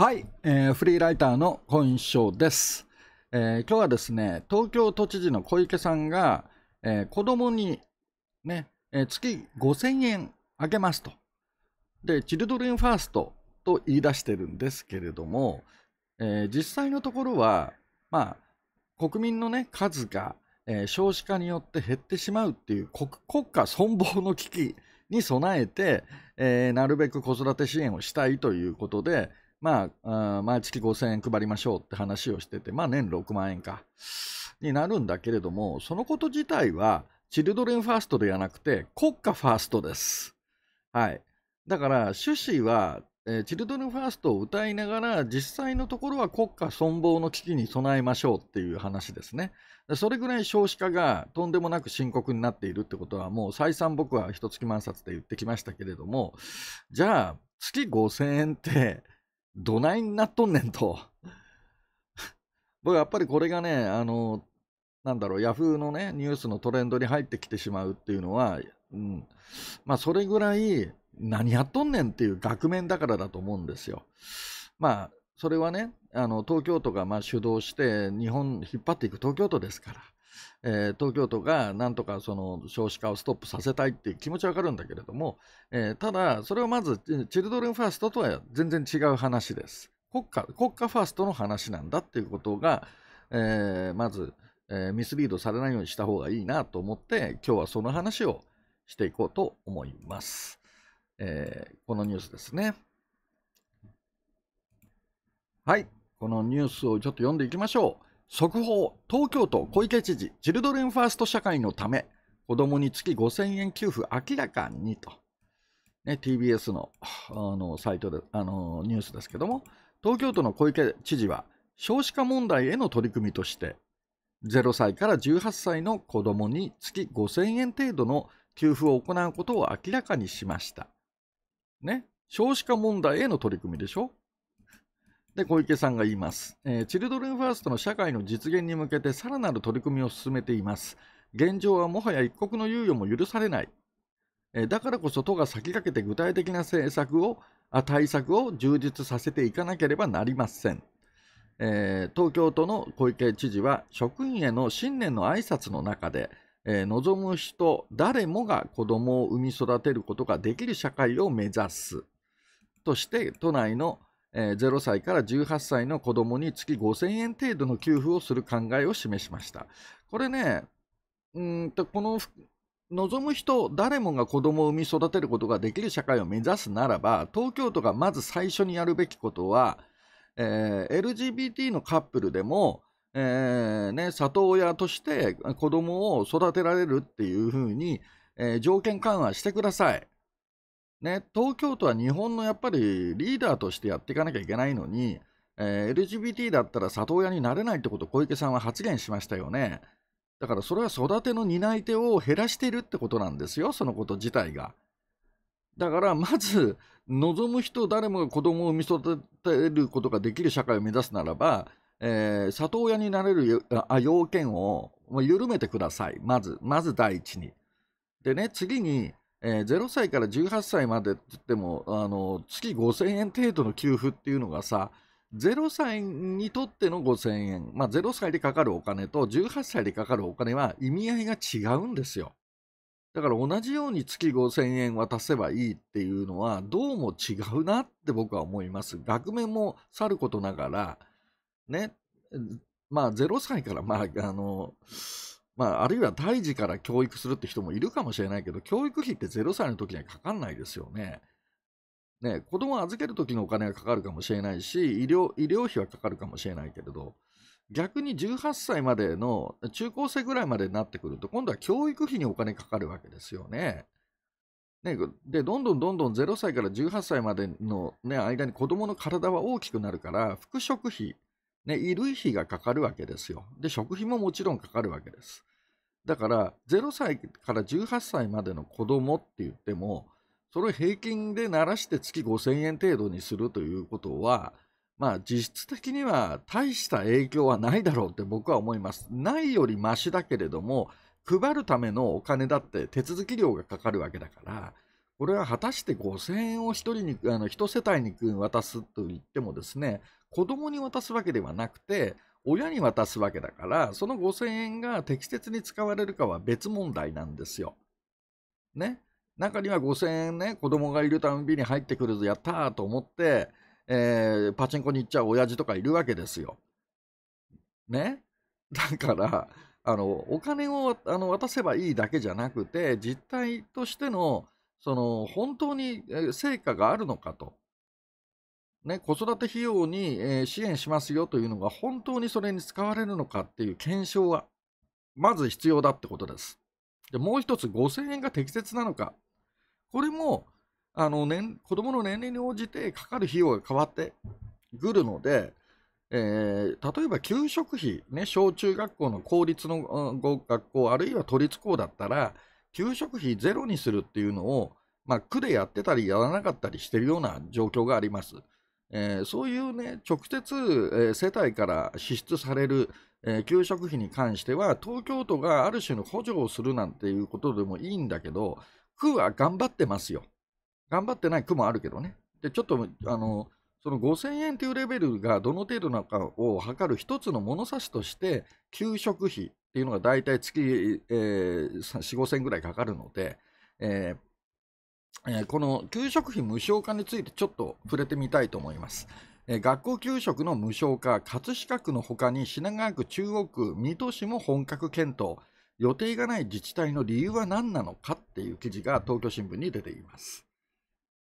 はい、えー、フリーライターの本翔です、えー、今日はですね、東京都知事の小池さんが、えー、子供にね、えー、月5000円あげますと。で、チルドレンファーストと言い出してるんですけれども、えー、実際のところは、まあ、国民のね、数が、えー、少子化によって減ってしまうっていう国国家存亡の危機に備えて、えー、なるべく子育て支援をしたいということで、まあ、あ毎月5000円配りましょうって話をしてて、まあ年6万円か、になるんだけれども、そのこと自体は、チルドレンファーストではなくて、国家ファーストです。はい。だから、趣旨は、えー、チルドレンファーストを歌いながら、実際のところは国家存亡の危機に備えましょうっていう話ですね。それぐらい少子化がとんでもなく深刻になっているってことは、もう再三僕は一月満冊で言ってきましたけれども、じゃあ、月5000円ってどないになっとんねんと。僕やっぱりこれがね、あの、なんだろう、ヤフーのね、ニュースのトレンドに入ってきてしまうっていうのは、うん、まあ、それぐらい、何やっとんねんっていう額面だからだと思うんですよ。まあ、それはね、あの東京都がま主導して、日本引っ張っていく東京都ですから、えー、東京都がなんとかその少子化をストップさせたいっていう気持ちはわかるんだけれども、えー、ただ、それをまずチルドレンファーストとは全然違う話です。国家国家ファーストの話なんだっていうことが、えー、まず、えミスリードされないようにした方がいいなと思って今日はその話をしていこうと思います。えこのニュースですね。はい、このニュースをちょっと読んでいきましょう。速報、東京都小池知事、チルドレンファースト社会のため、子供につき5000円給付明らかにと。ね、TBS のあのサイトで、あのニュースですけども、東京都の小池知事は、少子化問題への取り組みとして、0歳から18歳の子供に月5000円程度の給付を行うことを明らかにしました。ね、少子化問題への取り組みでしょで、小池さんが言います、えー、チルドレンファーストの社会の実現に向けてさらなる取り組みを進めています。現状はもはや一刻の猶予も許されない。えー、だからこそ都が先駆けて具体的な政策をあ、対策を充実させていかなければなりません。えー、東京都の小池知事は職員への新年の挨拶の中で、え望む人誰もが子供を産み育てることができる社会を目指すとして都内のえー、0歳から18歳の子供に月5000円程度の給付をする考えを示しました。これね、うんとこの望む人、誰もが子供を産み育てることができる社会を目指すならば、東京都がまず最初にやるべきことは、えー、LGBT のカップルでも、えーね、里親として子供を育てられるっていうふうに、えー、条件緩和してください。ね、東京都は日本のやっぱりリーダーとしてやっていかなきゃいけないのに、えー、LGBT だったら里親になれないってことを小池さんは発言しましたよね。だからそれは育ての担い手を減らしているってことなんですよ、そのこと自体が。だからまず望む人誰もが子供を産み育てることができる社会を目指すならば、えー、里親になれる要件を緩めてください、まず、まず第一に。でね、次に、えー、0歳から18歳までって言っても、あの月5000円程度の給付っていうのがさ、0歳にとっての5000円、まあ、0歳でかかるお金と18歳でかかるお金は意味合いが違うんですよ。だから同じように月5000円渡せばいいっていうのはどうも違うなって僕は思います。額面もさることながら、ね、まあ0歳からまああの、まあ、あるいは胎児から教育するって人もいるかもしれないけど、教育費って0歳の時にはかかんないですよね。ね、子供を預ける時のお金がかかるかもしれないし、医療、医療費はかかるかもしれないけれど、逆に18歳までの、中高生ぐらいまでになってくると、今度は教育費にお金かかるわけですよね。ね、でどんどんどんどん0歳から18歳までの、ね、間に子どもの体は大きくなるから服飾費、ね、衣類費がかかるわけですよで食費ももちろんかかるわけですだから0歳から18歳までの子供って言ってもそれを平均でならして月5000円程度にするということは、まあ、実質的には大した影響はないだろうって僕は思います。ないよりマシだけれども配るためのお金だって手続き料がかかるわけだからこれは果たして5000円を 1, 人にあの1世帯に渡すと言ってもですね子供に渡すわけではなくて親に渡すわけだから、その5000円が適切に使われるかは別問題なんですよ。ね。中には5000円ね、子供がいるたんびに入ってくるぞ、やったーと思って、えー、パチンコに行っちゃう親父とかいるわけですよ。ね。だから、あのお金をあの渡せばいいだけじゃなくて、実態としての、その本当に成果があるのかと。ね、子育て費用に、え支援しますよというのが本当にそれに使われるのかっていう検証はまず必要だってことです。でもう一つ5000円が適切なのか。これもあの年子どもの年齢に応じてかかる費用が変わってくるので、えー、例えば給食費、ね、小中学校の公立の、学校、あるいは都立校だったら、給食費ゼロにするっていうのを、まあ、区でやってたり、やらなかったりしてるような状況があります。えー、そういうね、直接、えー、世帯から支出される、えー、給食費に関しては、東京都がある種の補助をするなんていうことでもいいんだけど、区は頑張ってますよ。頑張ってない区もあるけどね。で、ちょっと、あの、その5000円というレベルがどの程度なのかを測る一つの物差しとして、給食費っていうのが大体月、えー、4、5000円ぐらいかかるので、えーえー、この給食費無償化についてちょっと触れてみたいと思います。えー、学校給食の無償化、葛飾区のほかに品川区、中央区、水戸市も本格検討、予定がない自治体の理由は何なのかっていう記事が東京新聞に出ています。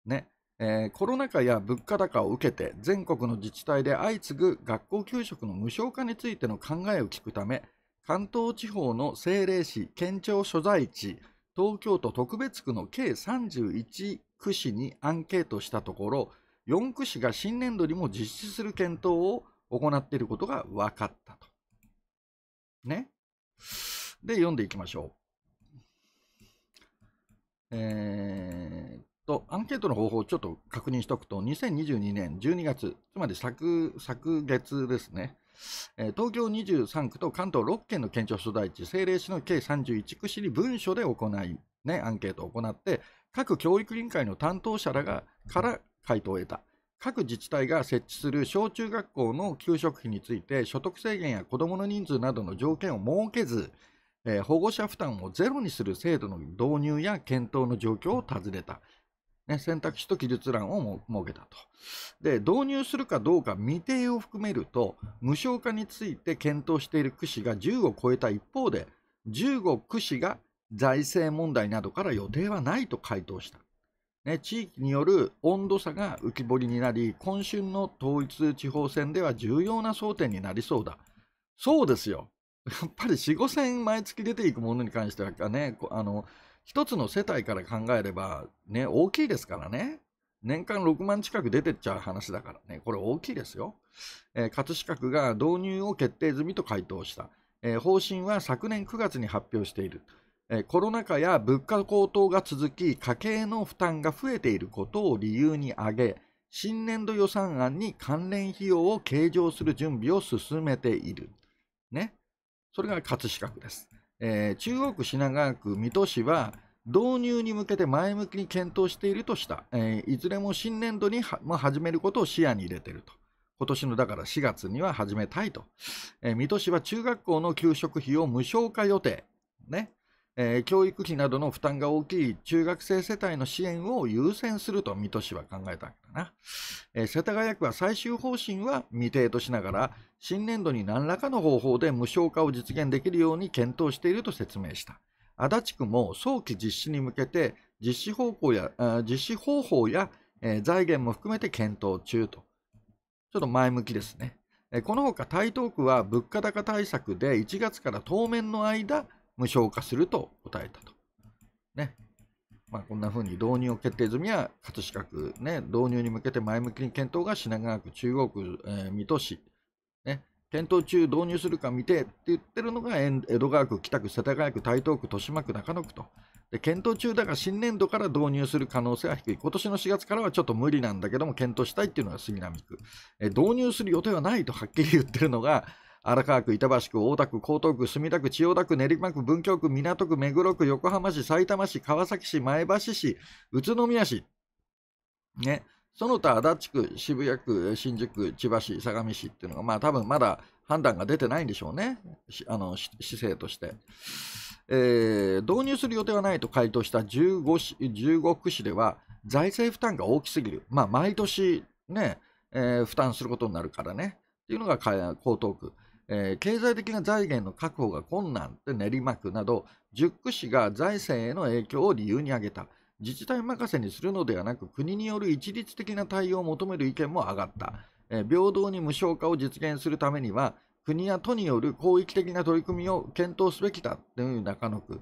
ねえー、コロナ禍や物価高を受けて全国の自治体で相次ぐ学校給食の無償化についての考えを聞くため関東地方の政令市、県庁所在地、東京都特別区の計31区市にアンケートしたところ、4区市が新年度にも実施する検討を行っていることが分かったと。ね。で、読んでいきましょう。えー、と、アンケートの方法をちょっと確認しておくと、2022年12月、つまり昨、昨月ですね。えー、東京23区と関東6県の県庁所在地、政令市の計31区市に文書で行い、ね、アンケートを行って、各教育委員会の担当者らがから回答を得た。各自治体が設置する小中学校の給食費について所得制限や子どもの人数などの条件を設けず、えー、保護者負担をゼロにする制度の導入や検討の状況を尋ねたね、選択肢と記述欄を設けたと。で、導入するかどうか未定を含めると、無償化について検討している区市が10を超えた一方で、15区市が財政問題などから予定はないと回答した。ね、地域による温度差が浮き彫りになり、今春の統一地方選では重要な争点になりそうだ。そうですよ。やっぱり4、5選毎月出ていくものに関してはね、あの、一つの世帯から考えれば、ね、大きいですからね。年間6万近く出てっちゃう話だからね、これ大きいですよ。えー、葛飾区が導入を決定済みと回答した、えー、方針は昨年9月に発表している、えー、コロナ禍や物価高騰が続き、家計の負担が増えていることを理由に挙げ、新年度予算案に関連費用を計上する準備を進めている。ね、それが葛飾区です。え中央区、品川区、水戸市は、導入に向けて前向きに検討しているとした、えー、いずれも新年度に、まあ、始めることを視野に入れていると。今年のだから4月には始めたいと。えー、水戸市は中学校の給食費を無償化予定。ね。えー、教育費などの負担が大きい中学生世帯の支援を優先すると水戸市は考えたんだな、えー、世田谷区は最終方針は未定としながら新年度に何らかの方法で無償化を実現できるように検討していると説明した。足立区も早期実施に向けて実施方向や実施方法や財源も含めて検討中と、ちょっと前向きですね。このほか台東区は物価高対策で1月から当面の間、無償化すると答えたと。ねまあ、こんなふうに導入を決定済みは葛飾区、ね、導入に向けて前向きに検討が品川区、中央区、えー、水戸市、ね検討中導入するか見てって言ってるのが江戸川区、北区、世田谷区、台東区、豊島区、中野区と。で検討中だが新年度から導入する可能性は低い。今年の4月からはちょっと無理なんだけども検討したいっていうのが杉並区。え導入する予定はないとはっきり言ってるのが荒川区、板橋区、大田区、江東区、墨田区、千代田区、練馬区、文京区、港区、目黒区、横浜市、さいたま市、川崎市、前橋市、宇都宮市。ね。その他足立区、渋谷区、新宿区、千葉市、相模市っていうのが、まあ多分まだ判断が出てないんでしょうね、あの市政として、えー。導入する予定はないと回答した 15, 市15区市では、財政負担が大きすぎる、まあ、毎年ね、えー、負担することになるからね、っていうのが江東区。えー、経済的な財源の確保が困難って練馬区など10区市が財政への影響を理由に挙げた自治体任せにするのではなく国による一律的な対応を求める意見も上がった、え平等に無償化を実現するためには国や都による広域的な取り組みを検討すべきだという中野区、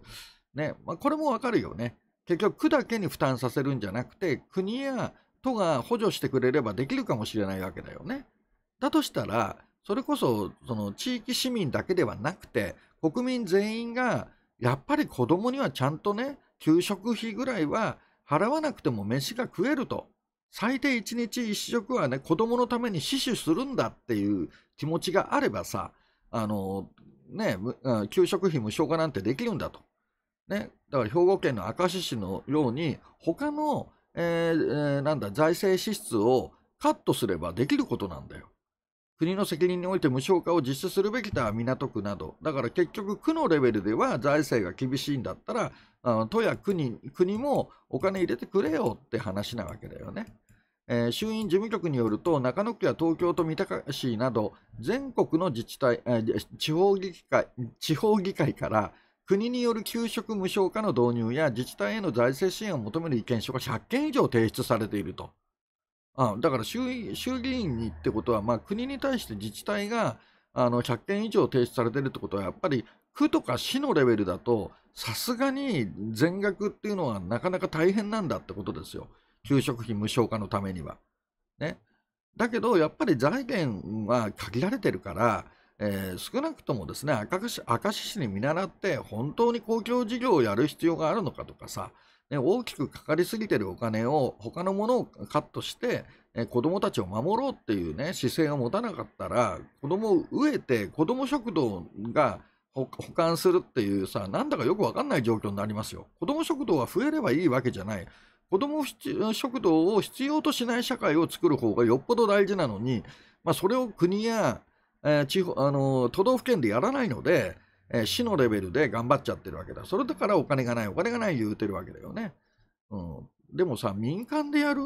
ねまあ、これもわかるよね結局区だけに負担させるんじゃなくて国や都が補助してくれればできるかもしれないわけだよねだとしたらそれこそその地域市民だけではなくて国民全員がやっぱり子供にはちゃんとね給食費ぐらいは払わなくても飯が食えると。最低1日1食はね、子供のために死守するんだっていう気持ちがあればさ、あの、ね、給食費無償化なんてできるんだと。ね、だから兵庫県の明石市のように、他の、えー、なんだ、財政支出をカットすればできることなんだよ。国の責任において無償化を実施するべきだ、港区など。だから結局、区のレベルでは財政が厳しいんだったら、あの都や国国もお金入れてくれよって話なわけだよね。えー、衆院事務局によると、中野区や東京都三鷹市など、全国の自治体、えー、地方議会地方議会から国による給食無償化の導入や自治体への財政支援を求める意見書が100件以上提出されていると。あだから衆衆議院にってことは、まあ、国に対して自治体があの100件以上提出されているってことは、やっぱり区とか市のレベルだと、さすがに全額っていうのはなかなか大変なんだってことですよ。給食費無償化のためには。ね。だけど、やっぱり財源は限られてるから、えー、少なくともですね明石明石市に見習って本当に公共事業をやる必要があるのかとかさ、ね、大きくかかりすぎてるお金を他のものをカットして、えー、子どもたちを守ろうっていうね姿勢を持たなかったら子どもを飢えて子ども食堂が保管するっていうさ、なんだかよくわかんない状況になりますよ。子ども食堂は増えればいいわけじゃない。子ども食堂を必要としない社会を作る方がよっぽど大事なのに、まあ、それを国や、えー、地方あの都道府県でやらないので、えー、市のレベルで頑張っちゃってるわけだ。それだからお金がない、お金がない言うてるわけだよね。うん、でもさ、民間でやる、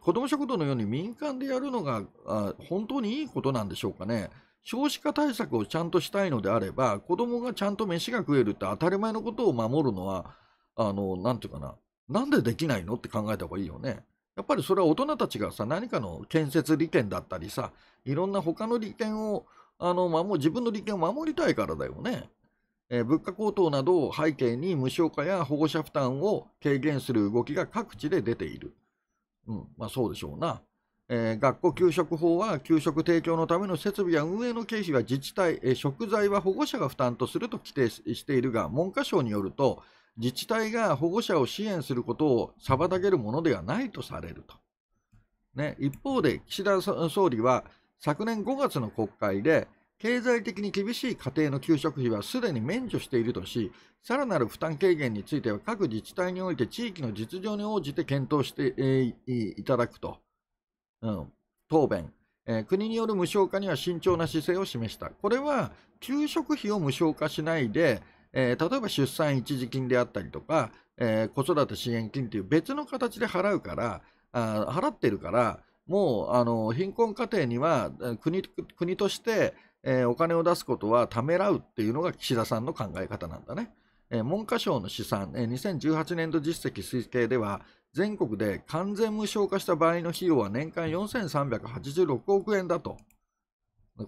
子ども食堂のように民間でやるのがあ本当にいいことなんでしょうかね。少子化対策をちゃんとしたいのであれば、子供がちゃんと飯が食えるって当たり前のことを守るのは、あの、なんていうかな、なんでできないのって考えた方がいいよね。やっぱりそれは大人たちがさ、何かの建設利権だったりさ、いろんな他の利権を、あの、守、まあ、自分の利権を守りたいからだよね。えー、物価高騰などを背景に無償化や保護者負担を軽減する動きが各地で出ている。うん、まあそうでしょうな。えー、学校給食法は給食提供のための設備や運営の経費は自治体、えー、食材は保護者が負担とすると規定しているが文科省によると自治体が保護者を支援することを妨げるものではないとされると、ね、一方で岸田総理は昨年5月の国会で経済的に厳しい家庭の給食費はすでに免除しているとし、さらなる負担軽減については各自治体において地域の実情に応じて検討していただくと。答弁、えー、国による無償化には慎重な姿勢を示した。これは給食費を無償化しないで、えー、例えば出産一時金であったりとか、えー、子育て支援金という別の形で払うからあ払ってるからもうあの貧困家庭には国国として、えお金を出すことはためらうっていうのが岸田さんの考え方なんだね。文科省の試算、2018年度実績推計では、全国で完全無償化した場合の費用は年間4386億円だと。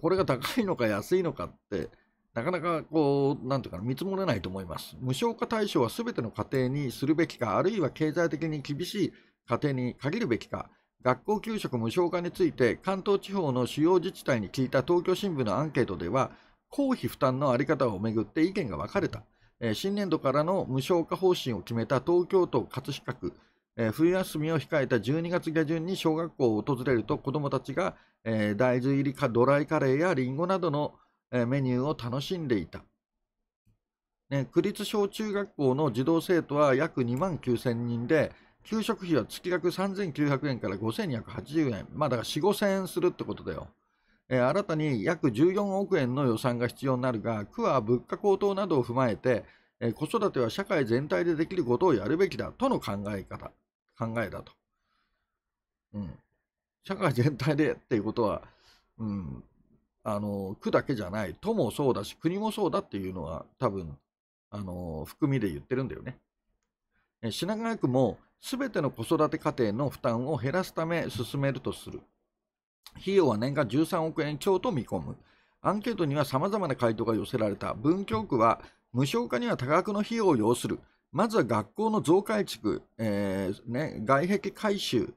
これが高いのか安いのかって、なかなかこう、なんていうか見積もれないと思います。無償化対象はすべての家庭にするべきか、あるいは経済的に厳しい家庭に限るべきか、学校給食無償化について、関東地方の主要自治体に聞いた東京新聞のアンケートでは、公費負担の在り方をめぐって意見が分かれた。新年度からの無償化方針を決めた東京都葛飾区、えー、冬休みを控えた12月下旬に小学校を訪れると子どもたちが、えー、大豆入りかドライカレーやリンゴなどの、えー、メニューを楽しんでいた、ね、区立小中学校の児童生徒は約2万9000人で給食費は月額3900円から5280円まあだ4 5 0 0 0円するってことだよ、えー、新たに約14億円の予算が必要になるが区は物価高騰などを踏まえて、え子育ては社会全体でできることをやるべきだとの考え方考えだと。うん。社会全体でっていうことは、うん、あの、区だけじゃない、都もそうだし、国もそうだっていうのは、多分、あの、含みで言ってるんだよね。品川区も、すべての子育て家庭の負担を減らすため進めるとする。費用は年間13億円超と見込む。アンケートには様々な回答が寄せられた。文京区は無償化には多額の費用を要する。まずは学校の増改築、えーね、外壁改修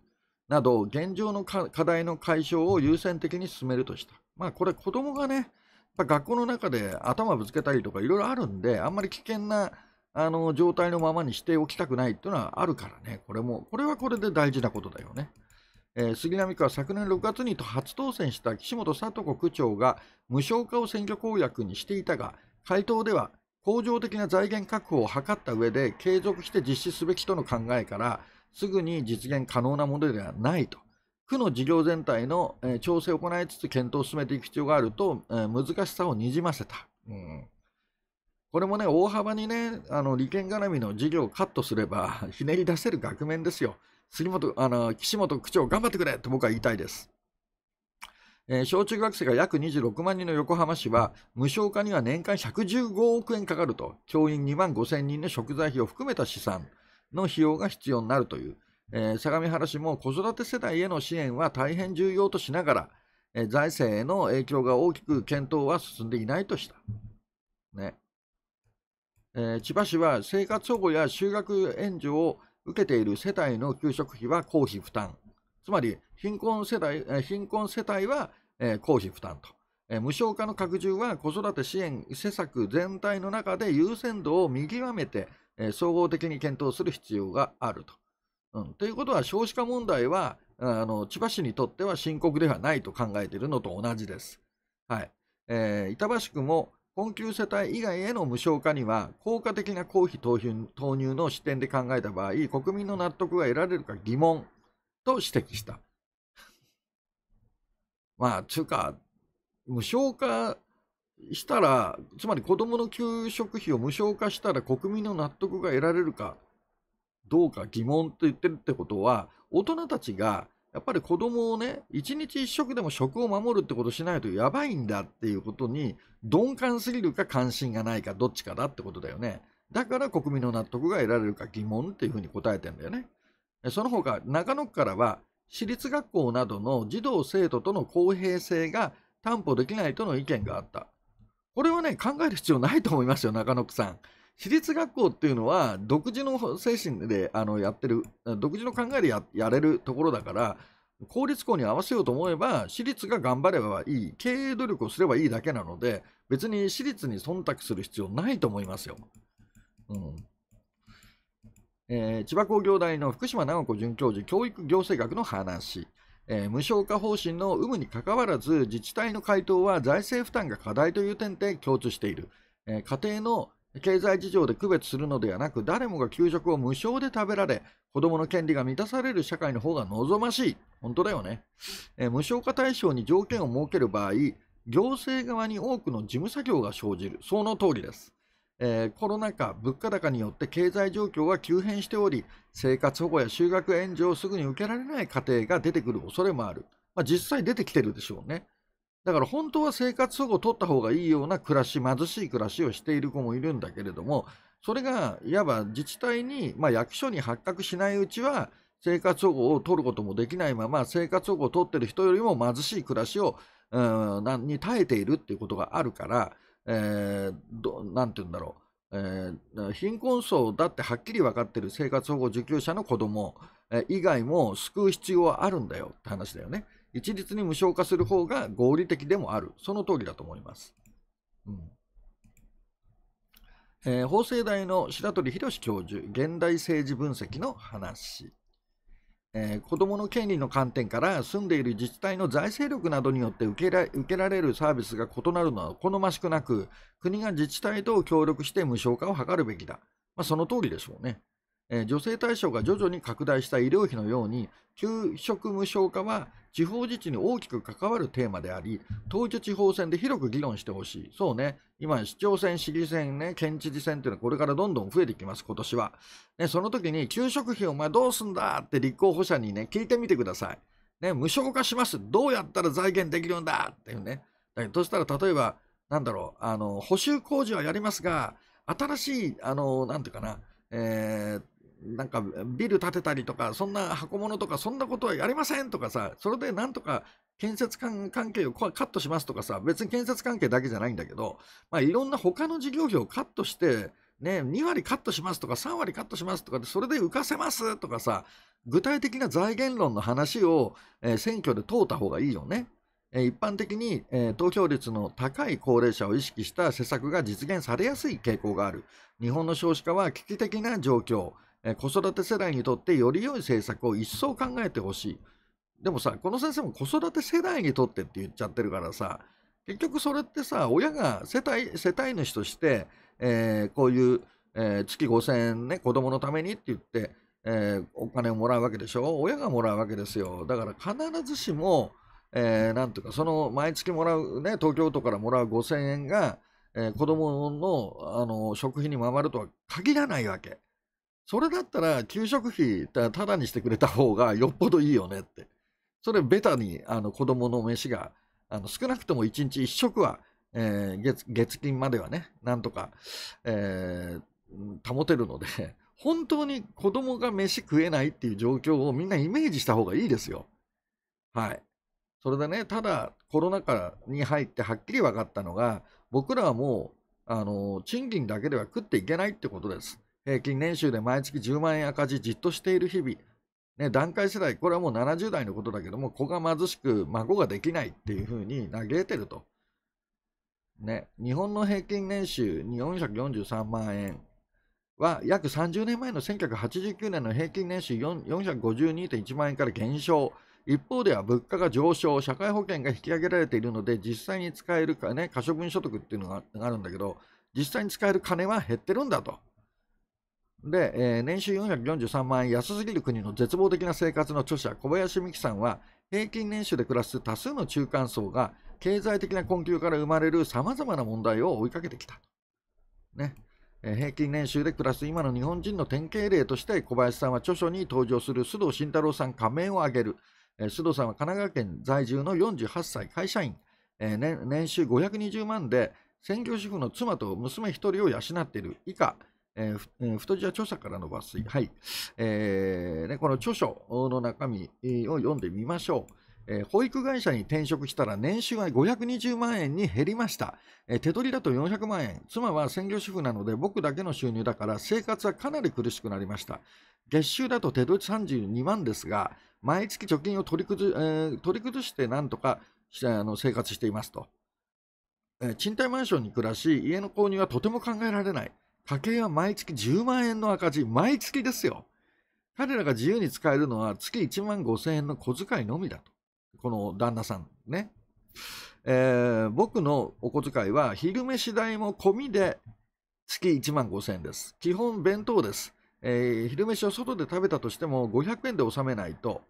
など、現状の課題の解消を優先的に進めるとした。まあ、これ、子供がね、学校の中で頭ぶつけたりとかいろいろあるんで、あんまり危険なあの状態のままにしておきたくないっていうのはあるからね、これも、これはこれで大事なことだよね。えー、杉並区は昨年6月に初当選した岸本聡子区長が無償化を選挙公約にしていたが、回答では恒常的な財源確保を図った上で継続して実施すべきとの考えからすぐに実現可能なものではないと区の事業全体の、え調整を行いつつ検討を進めていく必要があると、え難しさをにじませた、うん、これもね大幅にねあの利権絡みの事業をカットすればひねり出せる額面ですよ杉本あの岸本区長頑張ってくれと僕は言いたいです。えー、小中学生が約26万人の横浜市は、無償化には年間115億円かかると、教員2万5000人の食材費を含めた試算の費用が必要になるという、えー、相模原市も子育て世代への支援は大変重要としながら、えー、財政への影響が大きく検討は進んでいないとした。ねえー、千葉市は生活保護や就学援助を受けている世帯の給食費は公費負担。つまり貧困世貧困世帯は、公費負担と、無償化の拡充は子育て支援施策全体の中で優先度を見極めて、総合的に検討する必要があると。うん、ということは少子化問題はあの千葉市にとっては深刻ではないと考えているのと同じです。はいえー、板橋区も困窮世帯以外への無償化には効果的な公費投入の視点で考えた場合国民の納得が得られるか疑問と指摘した。まあ、つうか、無償化したら、つまり子どもの給食費を無償化したら国民の納得が得られるかどうか疑問と言ってるってことは、大人たちがやっぱり子どもをね、一日一食でも食を守るってことしないとやばいんだっていうことに鈍感すぎるか関心がないかどっちかだってことだよね。だから国民の納得が得られるか疑問っていうふうに答えてんだよね。その他、中野区からは、私立学校などの児童生徒との公平性が担保できないとの意見があった。これはね、考える必要ないと思いますよ、中野区さん。私立学校っていうのは、独自の精神であのやってる、独自の考えでややれるところだから、公立校に合わせようと思えば、私立が頑張ればいい、経営努力をすればいいだけなので、別に私立に忖度する必要ないと思いますよ。うん、えー、千葉工業大の福島直子准教授教育行政学の話、えー、無償化方針の有無にかかわらず自治体の回答は財政負担が課題という点で共通している、えー、家庭の経済事情で区別するのではなく誰もが給食を無償で食べられ子どもの権利が満たされる社会の方が望ましい本当だよね、え無償化対象に条件を設ける場合行政側に多くの事務作業が生じるその通りですえー、コロナ禍、物価高によって経済状況が急変しており、生活保護や就学援助をすぐに受けられない家庭が出てくる恐れもある。まあ、実際出てきてるでしょうね。だから本当は生活保護を取った方がいいような暮らし、貧しい暮らしをしている子もいるんだけれども、それがいわば自治体に、まあ、役所に発覚しないうちは、生活保護を取ることもできないまま、生活保護を取ってる人よりも貧しい暮らしを、うん、に耐えているっていうことがあるから、えー、どなんて言うんだろう、えー、貧困層だってはっきり分かってる生活保護受給者の子供以外も救う必要はあるんだよって話だよね。一律に無償化する方が合理的でもある。その通りだと思います。うんえー、法政大の白鳥博教授、現代政治分析の話。えー、子どもの権利の観点から住んでいる自治体の財政力などによって受けら受けられるサービスが異なるのは好ましくなく国が自治体と協力して無償化を図るべきだ、まあ、その通りでしょうね。え女性対象が徐々に拡大した医療費のように、給食無償化は地方自治に大きく関わるテーマであり、統一地方選で広く議論してほしい。そうね、今、市長選、市議選、ね、県知事選というのはこれからどんどん増えていきます、今年は。ね、その時に、給食費お前どうすんだって立候補者にね、聞いてみてください。ね、無償化します。どうやったら財源できるんだっていうね。だそしたら、例えば、なんだろう、あの、補修工事はやりますが、新しい、あの、なんていうかな、えー、なんかビル建てたりとか、そんな箱物とか、そんなことはやりませんとかさ、それでなんとか建設関係をカットしますとかさ、別に建設関係だけじゃないんだけど、まあ、いろんな他の事業費をカットして、ね、2割カットしますとか、3割カットしますとか、それで浮かせますとかさ、具体的な財源論の話を、え選挙で通った方がいいよね。え一般的に、え投票率の高い高齢者を意識した施策が実現されやすい傾向がある。日本の少子化は危機的な状況。子育て世代にとってより良い政策を一層考えてほしい。でもさ、この先生も子育て世代にとってって言っちゃってるからさ、結局それってさ、親が世帯世帯主として、えー、こういう、えー、月5000円ね、子供のためにって言って、えー、お金をもらうわけでしょ親がもらうわけですよ。だから必ずしも、えー、なんていうか、その毎月もらうね、東京都からもらう5000円が、えー、子供のあの食費に回るとは限らないわけ。それだったら給食費ただにしてくれた方がよっぽどいいよねって。それベタにあの子供の飯があの少なくとも1日1食は、えー、月月金まではね、なんとか、えー、保てるので、本当に子供が飯食えないっていう状況をみんなイメージした方がいいですよ。はい。それでね、ただコロナ禍に入ってはっきり分かったのが、僕らはもう、あの、賃金だけでは食っていけないってことです。平均年収で毎月10万円赤字じっとしている日々、ね、段階世代、これはもう70代のことだけども、子が貧しく、孫ができないっていうふうに嘆いてると。ね、日本の平均年収443万円は約30年前の1989年の平均年収452.1万円から減少。一方では物価が上昇、社会保険が引き上げられているので、実際に使えるかね、可処分所得っていうのがあるんだけど、実際に使える金は減ってるんだと。で、えー、年収443万円安すぎる国の絶望的な生活の著者小林美樹さんは平均年収で暮らす多数の中間層が経済的な困窮から生まれるさまざまな問題を追いかけてきた。ね平均年収で暮らす今の日本人の典型例として小林さんは著書に登場する須藤慎太郎さん仮面を挙げる、須藤さんは神奈川県在住の48歳会社員、年収520万で専業主婦の妻と娘1人を養っている以下えー、太字は著者からの抜粋。はい。えーね、この著書の中身を読んでみましょう。えー、保育会社に転職したら年収が520万円に減りました、えー、手取りだと400万円妻は専業主婦なので僕だけの収入だから生活はかなり苦しくなりました月収だと手取り32万ですが毎月貯金を取り崩えー、取り崩してなんとか生活していますと、賃貸マンションに暮らし家の購入はとても考えられない家計は毎月10万円の赤字。毎月ですよ。彼らが自由に使えるのは月1万5千円の小遣いのみだと。この旦那さんね。えー、僕のお小遣いは昼飯代も込みで月1万5千円です。基本弁当です。えー、昼飯を外で食べたとしても500円で納めないと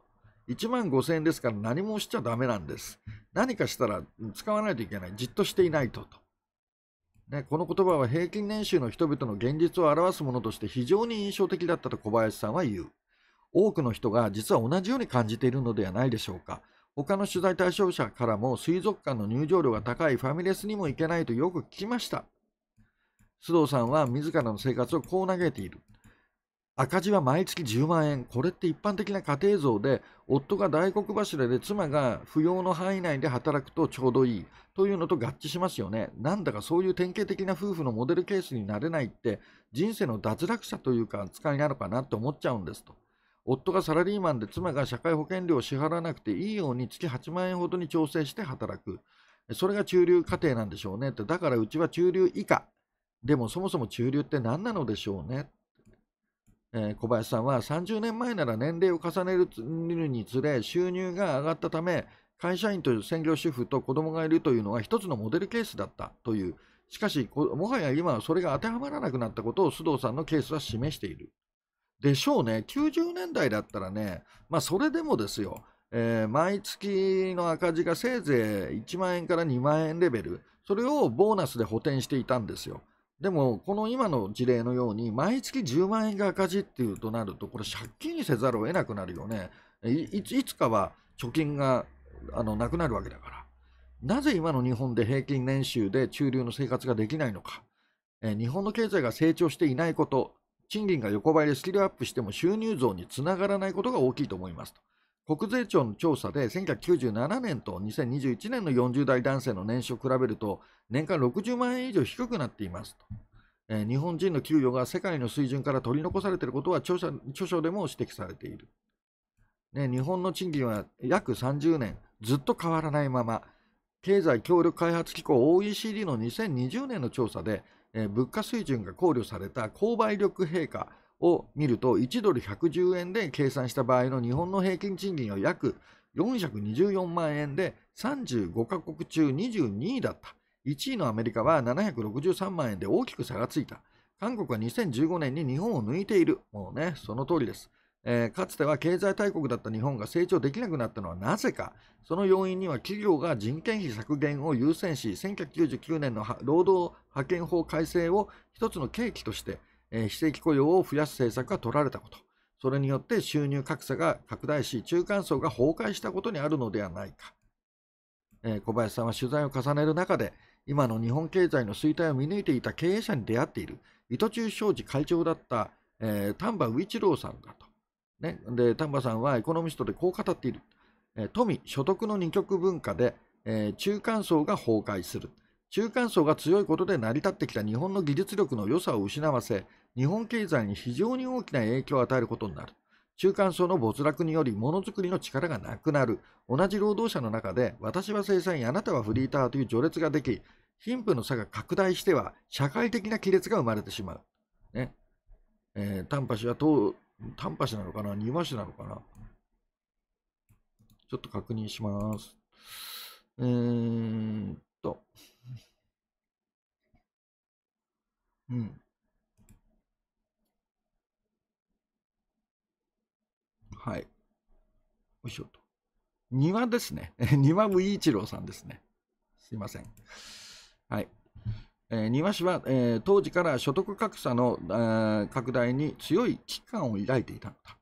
1万5000円ですから何もしちゃだめなんです。何かしたら使わないといけない。じっとしていないと。とね、この言葉は平均年収の人々の現実を表すものとして非常に印象的だったと小林さんは言う。多くの人が実は同じように感じているのではないでしょうか。他の取材対象者からも水族館の入場料が高いファミレスにも行けないとよく聞きました。須藤さんは自らの生活をこう嘆いている。赤字は毎月10万円。これって一般的な家庭像で、夫が大黒柱で妻が扶養の範囲内で働くとちょうどいい。というのと合致しますよね。なんだかそういう典型的な夫婦のモデルケースになれないって、人生の脱落者というか扱いなのかなって思っちゃうんですと。夫がサラリーマンで妻が社会保険料を支払わなくていいように月8万円ほどに調整して働く。それが中流家庭なんでしょうねって。だからうちは中流以下。でもそもそも中流って何なのでしょうね。えー、小林さんは30年前なら年齢を重ねるにつれ収入が上がったため会社員という専業主婦と子供がいるというのは一つのモデルケースだったというしかしもはや今はそれが当てはまらなくなったことを須藤さんのケースは示しているでしょうね90年代だったらね、まあ、それでもですよ、えー、毎月の赤字がせいぜい1万円から2万円レベルそれをボーナスで補填していたんですよでも、この今の事例のように、毎月10万円が赤字っていうとなると、これ、借金にせざるを得なくなるよね。いつかは貯金があのなくなるわけだから。なぜ今の日本で平均年収で中流の生活ができないのか。え日本の経済が成長していないこと、賃金が横ばいでスキルアップしても収入増につながらないことが大きいと思いますと。国税庁の調査で1997年と2021年の40代男性の年収を比べると年間60万円以上低くなっていますと、えー、日本人の給与が世界の水準から取り残されていることは著書でも指摘されている、ね、日本の賃金は約30年ずっと変わらないまま経済協力開発機構 OECD の2020年の調査で、えー、物価水準が考慮された購買力陛下を見ると、1ドル110円で計算した場合の日本の平均賃金は約424万円で35カ国中22位だった。1位のアメリカは763万円で大きく差がついた。韓国は2015年に日本を抜いている。もうね、その通りです。えー、かつては経済大国だった日本が成長できなくなったのはなぜかその要因には企業が人件費削減を優先し1999年の労働派遣法改正を一つの契機としてえ非正規雇用を増やす政策が取られたこと、それによって収入格差が拡大し、中間層が崩壊したことにあるのではないか。え小林さんは取材を重ねる中で、今の日本経済の衰退を見抜いていた経営者に出会っている、伊藤忠商事会長だった、えー、丹波宇一郎さんだと、ねで。丹波さんはエコノミストでこう語っている。え富、所得の二極分化で、えー、中間層が崩壊する。中間層が強いことで成り立ってきた日本の技術力の良さを失わせ、日本経済に非常に大きな影響を与えることになる。中間層の没落によりものづくりの力がなくなる。同じ労働者の中で、私は生産員、あなたはフリーターという序列ができ、貧富の差が拡大しては、社会的な亀裂が生まれてしまう。ね。えー、丹波氏は当、丹波氏なのかな庭師氏なのかなちょっと確認します。えーっと。うん。はい。よいしょと。庭ですね。庭ウ一郎さんですね。すいません。はい。えー、庭師は、えー、当時から所得格差の、えー、拡大に強い危機感を抱いていたのだ。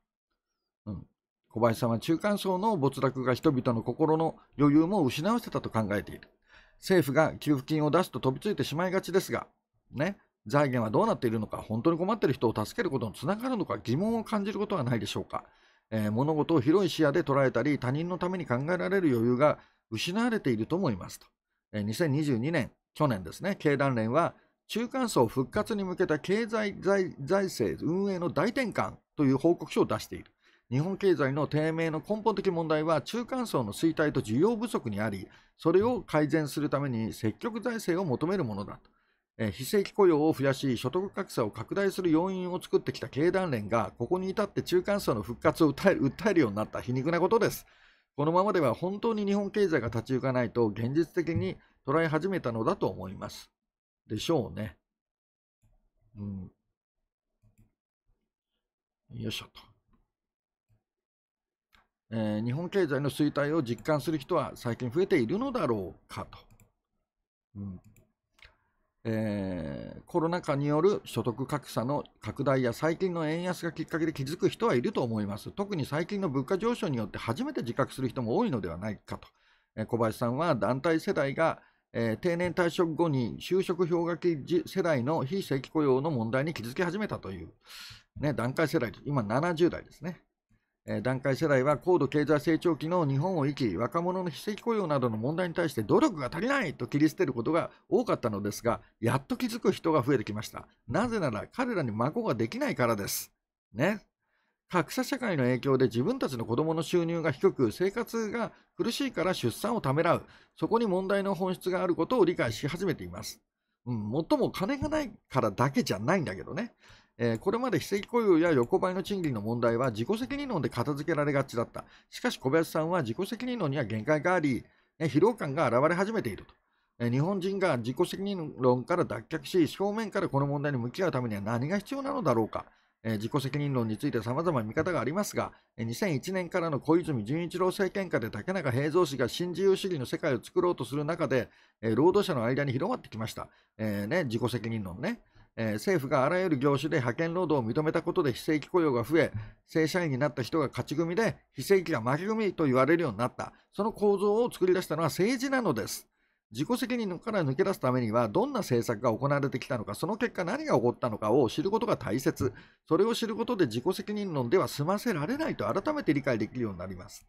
うん、小林さんは中間層の没落が人々の心の余裕も失わせたと考えている。政府が給付金を出すと飛びついてしまいがちですが、ね、財源はどうなっているのか、本当に困っている人を助けることにつながるのか疑問を感じることはないでしょうか。えー、物事を広い視野で捉えたり、他人のために考えられる余裕が失われていると思いますと。えー、2022年、去年ですね、経団連は、中間層復活に向けた経済財政運営の大転換という報告書を出している。日本経済の低迷の根本的問題は中間層の衰退と需要不足にあり、それを改善するために積極財政を求めるものだと。え非正規雇用を増やし、所得格差を拡大する要因を作ってきた経団連が、ここに至って中間層の復活を訴え訴えるようになった皮肉なことです。このままでは本当に日本経済が立ち行かないと現実的に捉え始めたのだと思います。でしょうね。うん。よいしょと。えー、日本経済の衰退を実感する人は最近増えているのだろうかと。うんえー、コロナ禍による所得格差の拡大や最近の円安がきっかけで気づく人はいると思います。特に最近の物価上昇によって初めて自覚する人も多いのではないかと。えー、小林さんは団体世代が、えー、定年退職後に就職氷河期世代の非正規雇用の問題に気づき始めたという、ね、団塊世代、今70代ですね。段階団塊世代は高度経済成長期の日本を生き、若者の非正規雇用などの問題に対して努力が足りないと切り捨てることが多かったのですが、やっと気づく人が増えてきました。なぜなら彼らに孫ができないからです。ね。格差社会の影響で自分たちの子供の収入が低く、生活が苦しいから出産をためらう。そこに問題の本質があることを理解し始めています。うん、もっとも金がないからだけじゃないんだけどね。えー、これまで非正規雇用や横ばいの賃金の問題は自己責任論で片付けられがちだった。しかし小林さんは自己責任論には限界があり、疲労感が現れ始めていると。日本人が自己責任論から脱却し、正面からこの問題に向き合うためには何が必要なのだろうか。自己責任論について様々な見方がありますが、2001年からの小泉純一郎政権下で竹中平蔵氏が新自由主義の世界を作ろうとする中で、労働者の間に広まってきました。えー、ね、自己責任論ね。え政府があらゆる業種で派遣労働を認めたことで非正規雇用が増え、正社員になった人が勝ち組で、非正規が負け組と言われるようになった、その構造を作り出したのは政治なのです。自己責任から抜け出すためには、どんな政策が行われてきたのか、その結果何が起こったのかを知ることが大切。それを知ることで自己責任論では済ませられないと改めて理解できるようになります。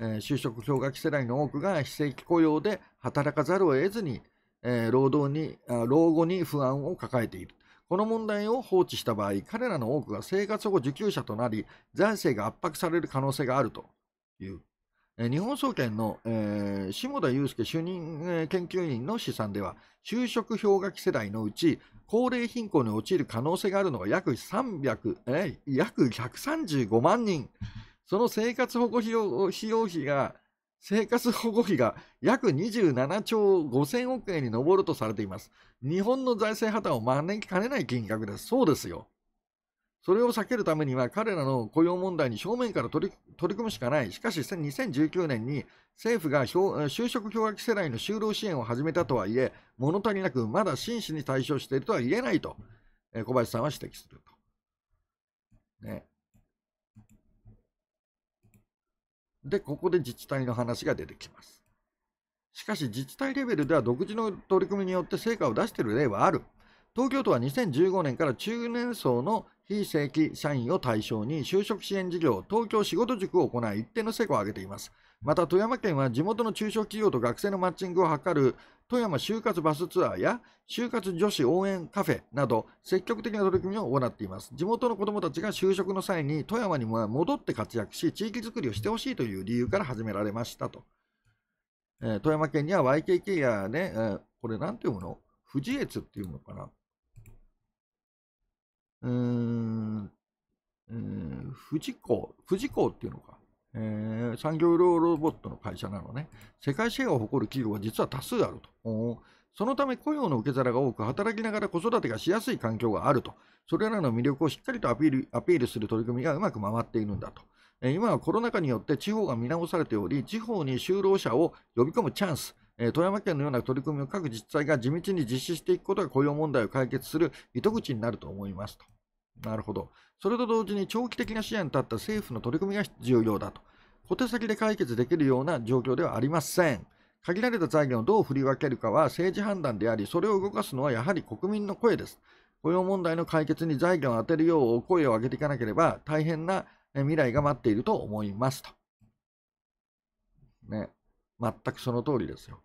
えー、就職氷河期世代の多くが非正規雇用で働かざるを得ずに、えー、労働に老後に不安を抱えている。この問題を放置した場合、彼らの多くが生活保護受給者となり、財政が圧迫される可能性があるという。日本総研の、えー、下田祐介主任研究員の試算では、就職氷河期世代のうち、高齢貧困に陥る可能性があるのが約えー、約135万人。その生活保護費用費が生活保護費が約27兆5000億円に上るとされています。日本の財政破綻を招きかねない金額です。そうですよ。それを避けるためには彼らの雇用問題に正面から取り取り組むしかない。しかし2019年に政府が就職氷河期世代の就労支援を始めたとはいえ、物足りなくまだ真摯に対処しているとは言えないと、小林さんは指摘すると。ね、で、ここで自治体の話が出てきます。しかし自治体レベルでは独自の取り組みによって成果を出している例はある。東京都は2015年から中年層の非正規社員を対象に就職支援事業、東京仕事塾を行い一定の成果を上げています。また富山県は地元の中小企業と学生のマッチングを図る富山就活バスツアーや就活女子応援カフェなど積極的な取り組みを行っています。地元の子どもたちが就職の際に富山に戻って活躍し、地域づくりをしてほしいという理由から始められましたと。えー、富山県には YKK やね、えー、これなんていうの富士越っていうのかなうーん、富士港、富士港っていうのか。えー、産業用ロボットの会社なのね、世界シェアを誇る企業は実は多数あると。そのため雇用の受け皿が多く、働きながら子育てがしやすい環境があると。それらの魅力をしっかりとアピールアピールする取り組みがうまく回っているんだと。え今はコロナ禍によって地方が見直されており、地方に就労者を呼び込むチャンス、え富山県のような取り組みを各自治体が地道に実施していくことが雇用問題を解決する糸口になると思いますと。なるほど。それと同時に長期的な支援に立った政府の取り組みが重要だと。小手先で解決できるような状況ではありません。限られた財源をどう振り分けるかは政治判断であり、それを動かすのはやはり国民の声です。雇用問題の解決に財源を充てるよう声を上げていかなければ大変な未来が待っていると思いますと。ね。全くその通りですよ。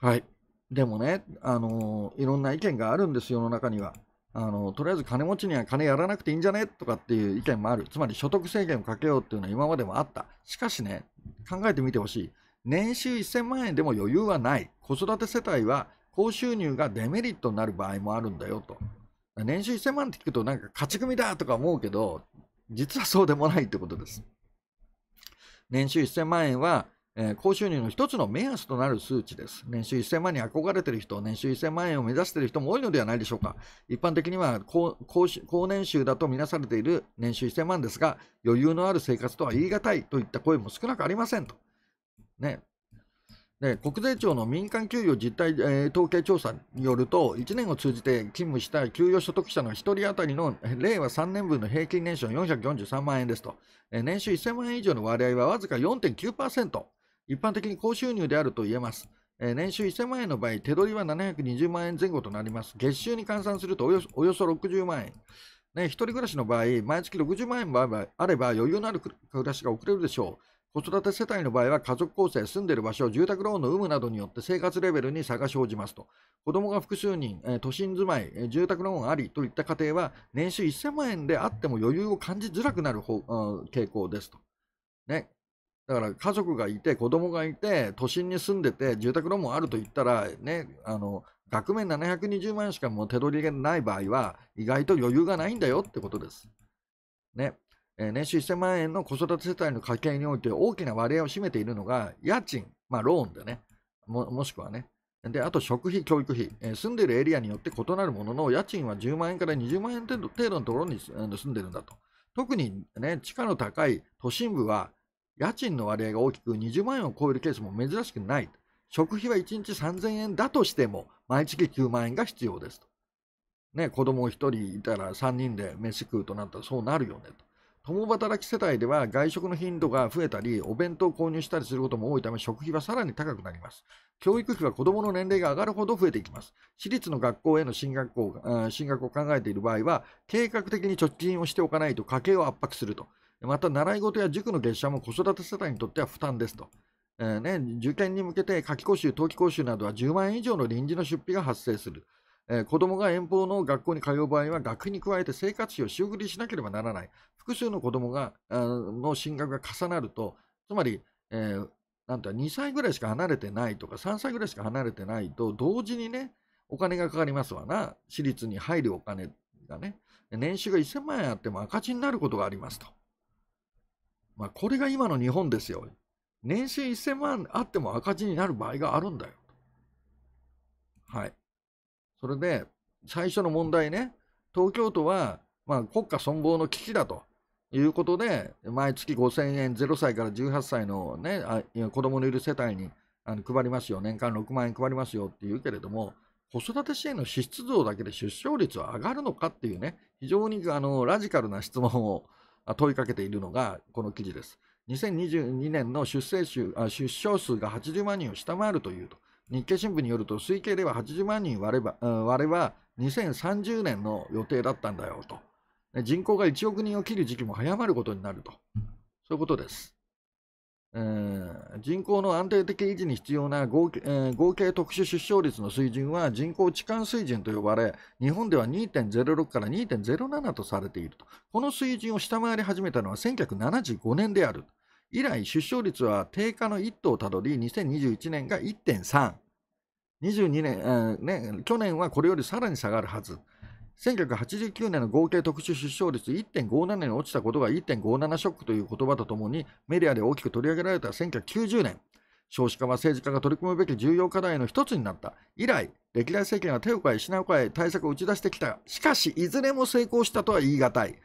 はい。でもね、あのいろんな意見があるんです、世の中には。あのとりあえず金持ちには金やらなくていいんじゃねとかっていう意見もある。つまり所得制限をかけようっていうのは今までもあった。しかしね、考えてみてほしい。年収1000万円でも余裕はない。子育て世帯は高収入がデメリットになる場合もあるんだよと。年収1000万って聞くとなんか勝ち組だとか思うけど、実はそうでもないってことです。年収1000万円はえー、高収入の一つの目安となる数値です。年収1000万に憧れている人、年収1000万円を目指している人も多いのではないでしょうか。一般的には高年収だと見なされている年収1000万ですが、余裕のある生活とは言い難いといった声も少なくありませんと。ね、で国税庁の民間給与実態、えー、統計調査によると、1年を通じて勤務した給与所得者の1人当たりの令和3年分の平均年収は443万円ですと、えー、年収1000万円以上の割合はわずか4.9%。一般的に高収入であると言えます。えー、年収1000万円の場合、手取りは720万円前後となります。月収に換算するとおよおよそ60万円。ね、一人暮らしの場合、毎月60万円あれば余裕のある暮らしが送れるでしょう。子育て世帯の場合は家族構成、住んでいる場所、住宅ローンの有無などによって生活レベルに差が生じますと。子供が複数人、都心住まい、住宅ローンありといった家庭は年収1000万円であっても余裕を感じづらくなる方、傾向ですと。ね、だから家族がいて、子供がいて、都心に住んでて、住宅ローンもあると言ったら、ね、あの額面720万円しかもう手取りがない場合は、意外と余裕がないんだよってことです。ねえー、年収1000万円の子育て世帯の家計において大きな割合を占めているのが、家賃、まあ、ローンでねも、もしくはね、であと食費、教育費、えー、住んでいるエリアによって異なるものの、家賃は10万円から20万円程度のところに住んでるんだと。特に、ね、地価の高い都心部は家賃の割合が大きく20万円を超えるケースも珍しくない。食費は1日3000円だとしても、毎月9万円が必要ですと。ね、子供1人いたら3人で飯食うとなったらそうなるよねと。共働き世帯では外食の頻度が増えたり、お弁当を購入したりすることも多いため、食費はさらに高くなります。教育費は子供の年齢が上がるほど増えていきます。私立の学校への進学校進学を考えている場合は、計画的に貯金をしておかないと家計を圧迫すると。また、習い事や塾の月謝も子育て世帯にとっては負担ですと。えーね、受験に向けて夏季講習、冬季講習などは10万円以上の臨時の出費が発生する。えー、子供が遠方の学校に通う場合は、学費に加えて生活費を仕送りしなければならない。複数の子供がの進学が重なると、つまり、えー、なん2歳ぐらいしか離れてないとか、3歳ぐらいしか離れてないと、同時にね、お金がかかりますわな。私立に入るお金がね。年収が1000万円あっても赤字になることがありますと。まあ、これが今の日本ですよ。年収1000万あっても赤字になる場合があるんだよ。はい。それで、最初の問題ね、東京都は、まあ、国家存亡の危機だということで、毎月5000円、0歳から18歳の、ね、あ子供のいる世帯にあの配りますよ、年間6万円配りますよっていうけれども、子育て支援の支出増だけで出生率は上がるのかっていうね、非常にあのラジカルな質問を問いかけているのがこの記事です。2022年の出生数出生数が80万人を下回るというと、日経新聞によると、推計では80万人割れば、割れば2030年の予定だったんだよと、人口が1億人を切る時期も早まることになると、そういうことです。人口の安定的維持に必要な合計,、えー、合計特殊出生率の水準は人口置換水準と呼ばれ日本では2.06から2.07とされているとこの水準を下回り始めたのは1975年である以来出生率は低下の一途をたどり2021年が1.322年、えーね、去年はこれよりさらに下がるはず1989年の合計特殊出生率1.57に落ちたことが1.57ショックという言葉とともにメディアで大きく取り上げられた1990年少子化は政治家が取り組むべき重要課題の一つになった以来歴代政権は手を変え品を変え対策を打ち出してきたしかしいずれも成功したとは言い難い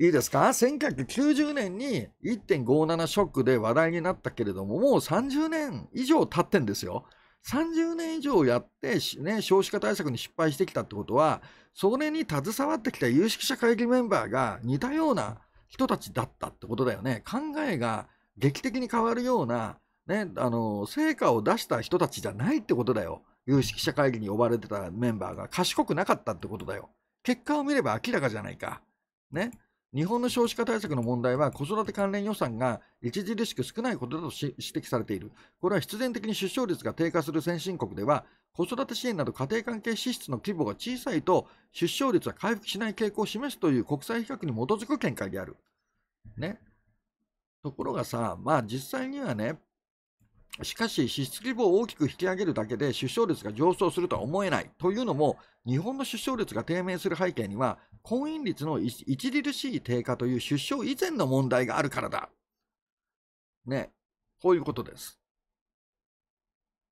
いいですか1990年に1.57ショックで話題になったけれどももう30年以上経ってんですよ30年以上やって、ね、少子化対策に失敗してきたってことは、それに携わってきた有識者会議メンバーが似たような人たちだったってことだよね。考えが劇的に変わるような、ね、あの、成果を出した人たちじゃないってことだよ。有識者会議に呼ばれてたメンバーが賢くなかったってことだよ。結果を見れば明らかじゃないか。ね。日本の少子化対策の問題は子育て関連予算が著しく少ないことだと指摘されている。これは必然的に出生率が低下する先進国では、子育て支援など家庭関係支出の規模が小さいと出生率は回復しない傾向を示すという国際比較に基づく見解である。ね。ところがさ、まあ実際にはね、しかし、支出規模を大きく引き上げるだけで出生率が上昇するとは思えないというのも、日本の出生率が低迷する背景には、婚姻率の著しい低下という出生以前の問題があるからだ。ね、こういうことです。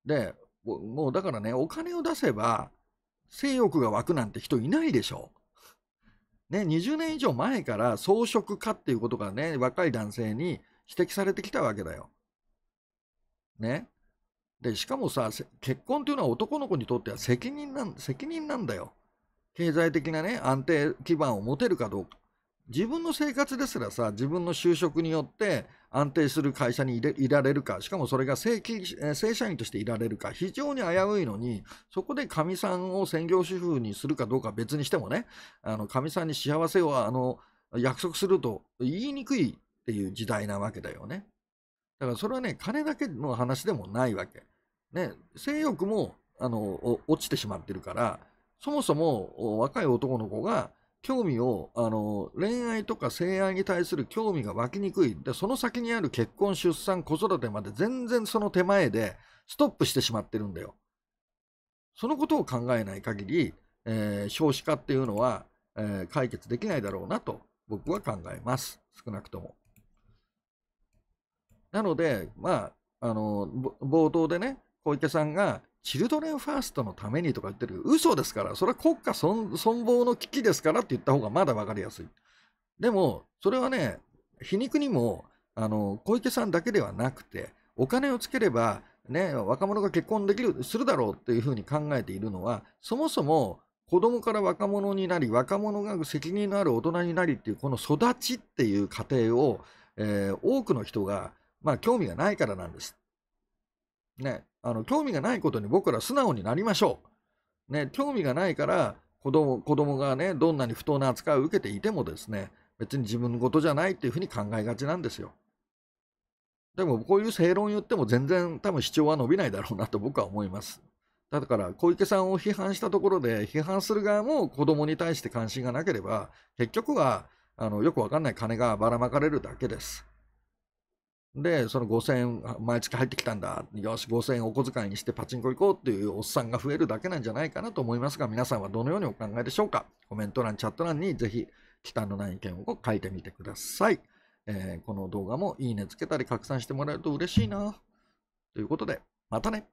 で、もうだからね、お金を出せば、性欲が湧くなんて人いないでしょう。ね、20年以上前から装飾家っていうことがね、若い男性に指摘されてきたわけだよ。ね。で、しかもさ、結婚というのは男の子にとっては責任なん責任なんだよ。経済的なね、安定基盤を持てるかどうか。自分の生活ですらさ、自分の就職によって安定する会社にいられるか、しかもそれが正正社員としていられるか、非常に危ういのに、そこでかみさんを専業主婦にするかどうか別にしてもね、かみさんに幸せをあの約束すると言いにくいっていう時代なわけだよね。だからそれはね、金だけの話でもないわけ。ね、性欲もあの落ちてしまってるから、そもそも若い男の子が興味をあの恋愛とか性愛に対する興味が湧きにくいでその先にある結婚出産子育てまで全然その手前でストップしてしまってるんだよそのことを考えない限り、えー、少子化っていうのは、えー、解決できないだろうなと僕は考えます少なくとも。なので、まあ、あの冒頭でね、小池さんが、チルドレンファーストのためにとか言ってるけど、嘘ですから、それは国家存亡の危機ですからって言った方がまだ分かりやすい。でも、それはね、皮肉にも、あの小池さんだけではなくて、お金をつければ、ね、若者が結婚できる、するだろうっていうふうに考えているのは、そもそも子供から若者になり、若者が責任のある大人になりっていう、この育ちっていう過程を、えー、多くの人がまあ、興味がないからなんです。ね、あの興味がないことに僕ら素直になりましょう。ね、興味がないから子供子供がね、どんなに不当な扱いを受けていてもですね、別に自分のことじゃないっていうふうに考えがちなんですよ。でもこういう正論言っても全然多分主張は伸びないだろうなと僕は思います。だから小池さんを批判したところで批判する側も子供に対して関心がなければ結局はあのよくわかんない金がばらまかれるだけです。で、その5000円、毎月入ってきたんだ。よし、5000円お小遣いにしてパチンコ行こうっていうおっさんが増えるだけなんじゃないかなと思いますが、皆さんはどのようにお考えでしょうかコメント欄、チャット欄にぜひ、忌憚のない意見を書いてみてください。えー、この動画もいいねつけたり拡散してもらえると嬉しいな。ということで、またね。